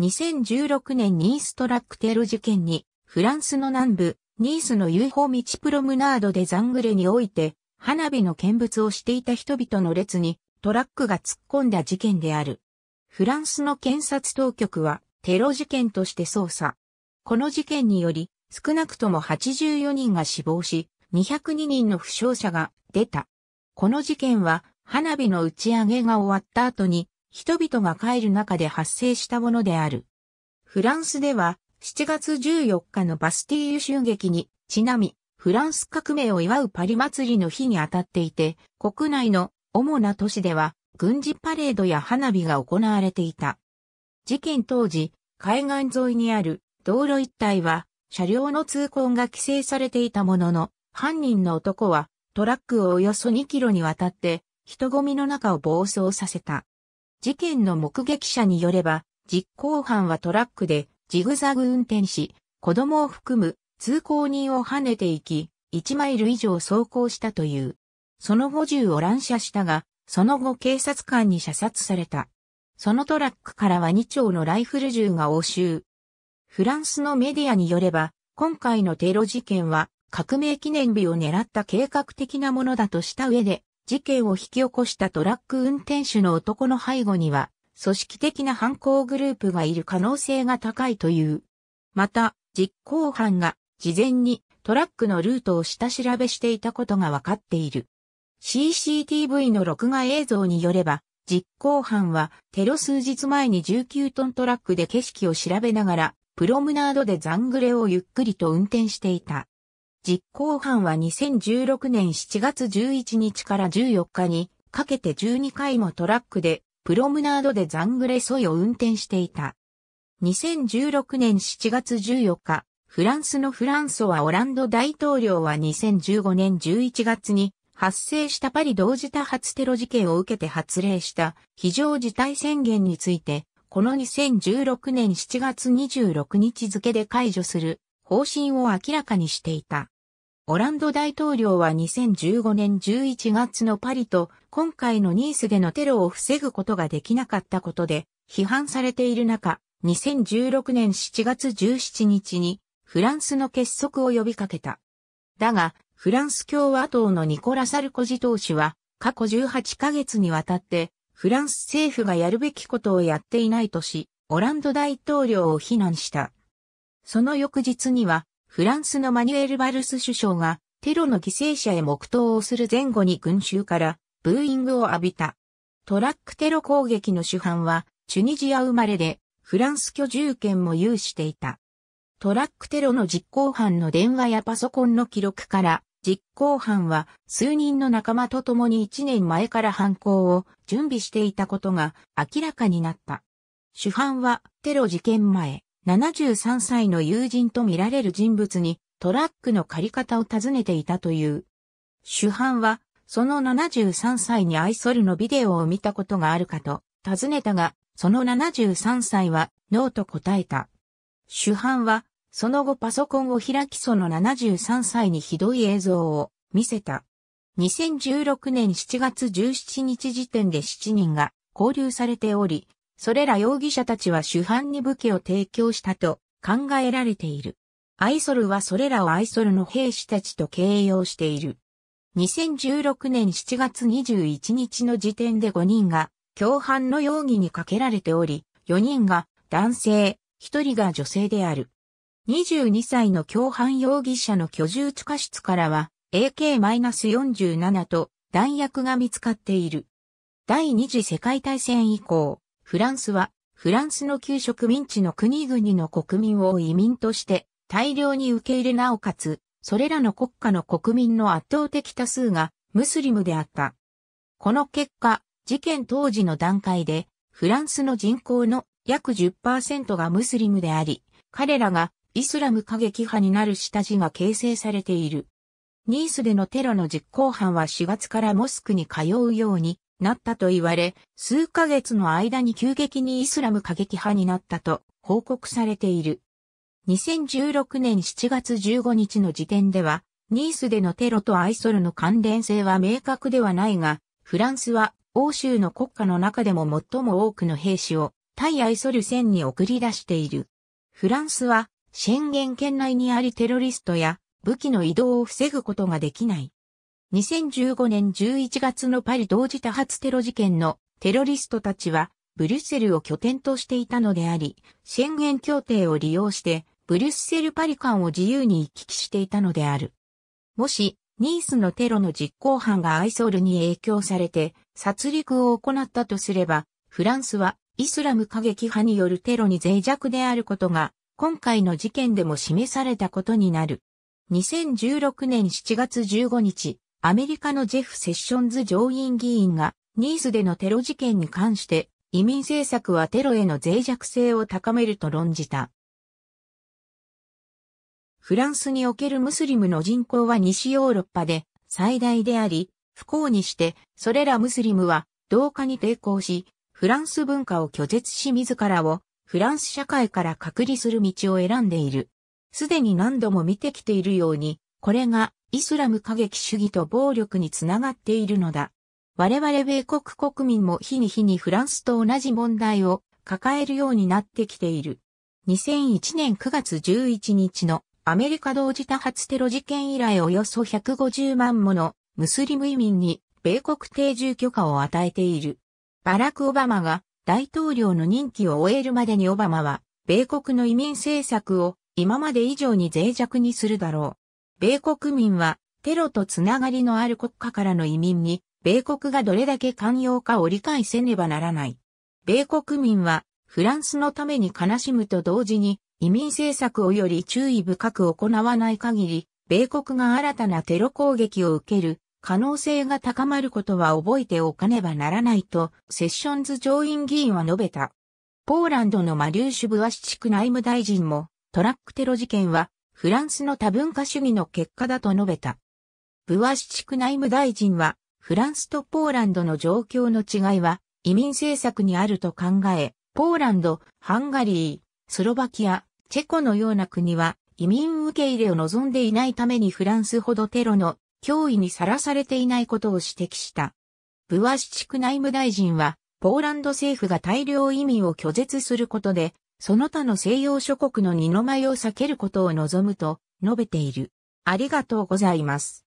2016年ニーストラックテロ事件に、フランスの南部、ニースの UFO 道プロムナードでザングレにおいて、花火の見物をしていた人々の列にトラックが突っ込んだ事件である。フランスの検察当局はテロ事件として捜査。この事件により少なくとも84人が死亡し、202人の負傷者が出た。この事件は花火の打ち上げが終わった後に人々が帰る中で発生したものである。フランスでは、7月14日のバスティーユ襲撃に、ちなみ、フランス革命を祝うパリ祭りの日に当たっていて、国内の主な都市では、軍事パレードや花火が行われていた。事件当時、海岸沿いにある道路一帯は、車両の通行が規制されていたものの、犯人の男はトラックをおよそ2キロにわたって人混みの中を暴走させた。事件の目撃者によれば、実行犯はトラックでジグザグ運転し、子供を含む通行人を跳ねていき、1マイル以上走行したという。その後銃を乱射したが、その後警察官に射殺された。そのトラックからは2丁のライフル銃が押収。フランスのメディアによれば、今回のテロ事件は革命記念日を狙った計画的なものだとした上で、事件を引き起こしたトラック運転手の男の背後には、組織的な犯行グループがいる可能性が高いという。また、実行犯が事前にトラックのルートを下調べしていたことが分かっている。CCTV の録画映像によれば、実行犯はテロ数日前に19トントラックで景色を調べながら、プロムナードでザングレをゆっくりと運転していた。実行犯は2016年7月11日から14日にかけて12回もトラックでプロムナードでザングレソイを運転していた。2016年7月14日、フランスのフランソワ・オランド大統領は2015年11月に発生したパリ同時多発テロ事件を受けて発令した非常事態宣言について、この2016年7月26日付で解除する方針を明らかにしていた。オランド大統領は2015年11月のパリと今回のニースでのテロを防ぐことができなかったことで批判されている中、2016年7月17日にフランスの結束を呼びかけた。だが、フランス共和党のニコラ・サルコジ党首は過去18ヶ月にわたってフランス政府がやるべきことをやっていないとし、オランド大統領を非難した。その翌日には、フランスのマニュエル・バルス首相が、テロの犠牲者へ黙祷をする前後に群衆から、ブーイングを浴びた。トラックテロ攻撃の主犯は、チュニジア生まれで、フランス居住権も有していた。トラックテロの実行犯の電話やパソコンの記録から、実行犯は数人の仲間と共に1年前から犯行を準備していたことが明らかになった。主犯はテロ事件前、73歳の友人と見られる人物にトラックの借り方を尋ねていたという。主犯は、その73歳に愛するのビデオを見たことがあるかと尋ねたが、その73歳は、ノーと答えた。主犯は、その後パソコンを開きその73歳にひどい映像を見せた。2016年7月17日時点で7人が交流されており、それら容疑者たちは主犯に武器を提供したと考えられている。アイソルはそれらをアイソルの兵士たちと形容している。2016年7月21日の時点で5人が共犯の容疑にかけられており、4人が男性、1人が女性である。22歳の共犯容疑者の居住地下室からは AK-47 と弾薬が見つかっている。第二次世界大戦以降、フランスは、フランスの旧植民地の国々の国民を移民として大量に受け入れなおかつ、それらの国家の国民の圧倒的多数がムスリムであった。この結果、事件当時の段階で、フランスの人口の約10%がムスリムであり、彼らがイスラム過激派になる下地が形成されている。ニースでのテロの実行犯は4月からモスクに通うようになったと言われ、数ヶ月の間に急激にイスラム過激派になったと報告されている。2016年7月15日の時点では、ニースでのテロとアイソルの関連性は明確ではないが、フランスは欧州の国家の中でも最も多くの兵士を対アイソル戦に送り出している。フランスは、宣言圏内にありテロリストや武器の移動を防ぐことができない。2015年11月のパリ同時多発テロ事件のテロリストたちはブリュッセルを拠点としていたのであり、宣言協定を利用してブリュッセルパリ間を自由に行き来していたのである。もし、ニースのテロの実行犯がアイソールに影響されて殺戮を行ったとすれば、フランスはイスラム過激派によるテロに脆弱であることが今回の事件でも示されたことになる。2016年7月15日、アメリカのジェフ・セッションズ上院議員が、ニースでのテロ事件に関して、移民政策はテロへの脆弱性を高めると論じた。フランスにおけるムスリムの人口は西ヨーロッパで最大であり、不幸にして、それらムスリムは同化に抵抗し、フランス文化を拒絶し自らをフランス社会から隔離する道を選んでいる。すでに何度も見てきているように、これがイスラム過激主義と暴力につながっているのだ。我々米国国民も日に日にフランスと同じ問題を抱えるようになってきている。2001年9月11日のアメリカ同時多発テロ事件以来およそ150万ものムスリム移民に米国定住許可を与えている。バラク・オバマが大統領の任期を終えるまでにオバマは米国の移民政策を今まで以上に脆弱にするだろう。米国民はテロとつながりのある国家からの移民に、米国がどれだけ寛容かを理解せねばならない。米国民は、フランスのために悲しむと同時に、移民政策をより注意深く行わない限り、米国が新たなテロ攻撃を受ける可能性が高まることは覚えておかねばならないと、セッションズ上院議員は述べた。ポーランドのマリューシュ・ブワシチク内務大臣も、トラックテロ事件はフランスの多文化主義の結果だと述べた。ブワシチク内務大臣は、フランスとポーランドの状況の違いは、移民政策にあると考え、ポーランド、ハンガリー、スロバキア、チェコのような国は、移民受け入れを望んでいないためにフランスほどテロの脅威にさらされていないことを指摘した。ブワシチク内務大臣は、ポーランド政府が大量移民を拒絶することで、その他の西洋諸国の二の舞を避けることを望むと述べている。ありがとうございます。